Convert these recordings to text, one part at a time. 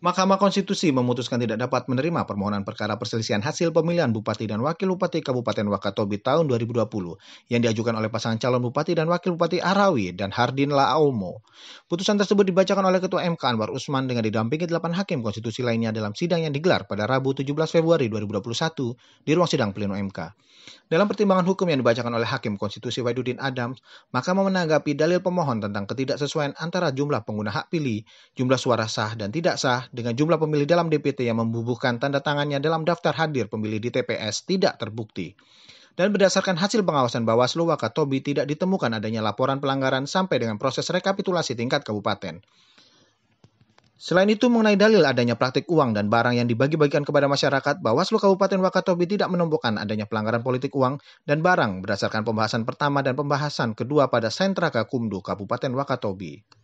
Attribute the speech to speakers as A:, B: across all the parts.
A: Mahkamah Konstitusi memutuskan tidak dapat menerima permohonan perkara perselisihan hasil pemilihan Bupati dan Wakil Bupati Kabupaten Wakatobi tahun 2020 yang diajukan oleh pasangan calon Bupati dan Wakil Bupati Arawi dan Hardin Laomo. Putusan tersebut dibacakan oleh Ketua MK Anwar Usman dengan didampingi 8 hakim konstitusi lainnya dalam sidang yang digelar pada Rabu 17 Februari 2021 di ruang sidang pleno MK. Dalam pertimbangan hukum yang dibacakan oleh Hakim Konstitusi Waidudin Adams, Mahkamah menanggapi dalil pemohon tentang ketidaksesuaian antara jumlah pengguna hak pilih, jumlah suara sah dan tidak sah, dengan jumlah pemilih dalam DPT yang membubuhkan tanda tangannya dalam daftar hadir pemilih di TPS tidak terbukti. Dan berdasarkan hasil pengawasan Bawaslu, Wakatobi tidak ditemukan adanya laporan pelanggaran sampai dengan proses rekapitulasi tingkat kabupaten. Selain itu, mengenai dalil adanya praktik uang dan barang yang dibagi-bagikan kepada masyarakat, Bawaslu Kabupaten Wakatobi tidak menemukan adanya pelanggaran politik uang dan barang berdasarkan pembahasan pertama dan pembahasan kedua pada Sentra Gakumdu Kabupaten Wakatobi.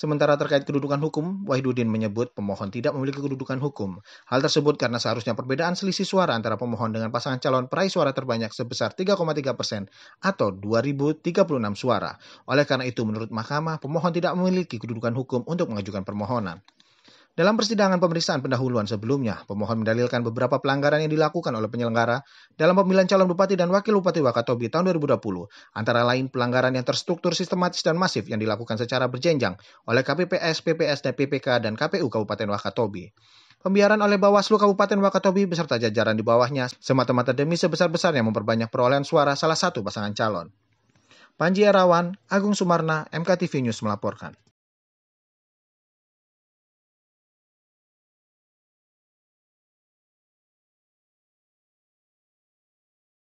A: Sementara terkait kedudukan hukum, Wahiduddin menyebut pemohon tidak memiliki kedudukan hukum. Hal tersebut karena seharusnya perbedaan selisih suara antara pemohon dengan pasangan calon peraih suara terbanyak sebesar 3,3 persen atau 2.036 suara. Oleh karena itu, menurut Mahkamah, pemohon tidak memiliki kedudukan hukum untuk mengajukan permohonan. Dalam persidangan pemeriksaan pendahuluan sebelumnya, pemohon mendalilkan beberapa pelanggaran yang dilakukan oleh penyelenggara dalam pemilihan calon bupati dan wakil bupati Wakatobi tahun 2020, antara lain pelanggaran yang terstruktur sistematis dan masif yang dilakukan secara berjenjang oleh KPPS, PPS, dan PPK dan KPU Kabupaten Wakatobi. Pembiaran oleh Bawaslu Kabupaten Wakatobi beserta jajaran di bawahnya semata-mata demi sebesar-besarnya memperbanyak perolehan suara salah satu pasangan calon. Panji Erawan, Agung Sumarna, MKTV News melaporkan.